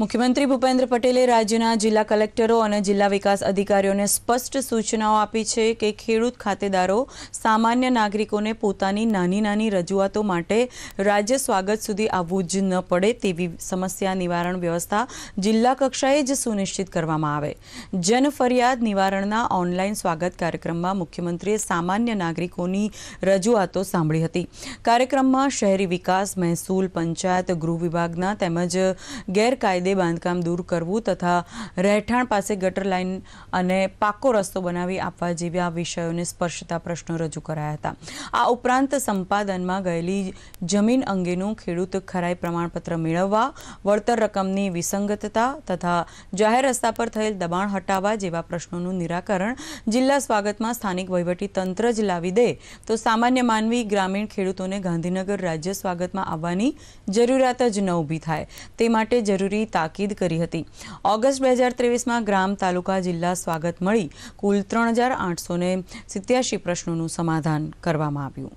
મુખ્યમંત્રી ભૂપેન્દ્ર પટેલે રાજ્યના જિલ્લા કલેક્ટરો અને જિલ્લા વિકાસ અધિકારીઓને સ્પષ્ટ સૂચનાઓ આપી છે કે ખેડૂત ખાતેદારો સામાન્ય નાગરિકોને પોતાની નાની નાની રજૂઆતો માટે રાજ્ય સ્વાગત સુધી આવવું જ ન પડે તેવી સમસ્યા નિવારણ વ્યવસ્થા જિલ્લા કક્ષાએ જ સુનિશ્ચિત કરવામાં આવે જન ફરિયાદ નિવારણના ઓનલાઈન સ્વાગત કાર્યક્રમમાં મુખ્યમંત્રીએ સામાન્ય નાગરિકોની રજૂઆતો સાંભળી હતી કાર્યક્રમમાં શહેરી વિકાસ મહેસૂલ પંચાયત ગૃહ વિભાગના તેમજ ગેરકાયદે ખાતે બાંધકામ દૂર કરવું તથા રહેઠાણ પાસે ગટર લાઇન અને પાકો રસ્તો બનાવી આપવા જેવા વિષયોને સ્પર્શતા પ્રશ્નો રજૂ કરાયા હતા આ ઉપરાંત સંપાદનમાં ગયેલી જમીન અંગેનું ખેડૂત ખરાઈ પ્રમાણપત્ર મેળવવા વળતર રકમની વિસંગતતા તથા જાહેર રસ્તા પર થયેલ દબાણ હટાવવા જેવા પ્રશ્નોનું નિરાકરણ જિલ્લા સ્વાગતમાં સ્થાનિક વહીવટી તંત્ર જ લાવી દે તો સામાન્ય માનવી ગ્રામીણ ખેડૂતોને ગાંધીનગર રાજ્ય સ્વાગતમાં આવવાની જરૂરિયાત જ ન ઊભી થાય તે માટે જરૂરી તાકીદ કરી હતી ઓગસ્ટ બે હજાર ત્રેવીસમાં ગ્રામ તાલુકા જિલ્લા સ્વાગત મળી કુલ ત્રણ હજાર આઠસો સિત્યાસી પ્રશ્નોનું સમાધાન કરવામાં આવ્યું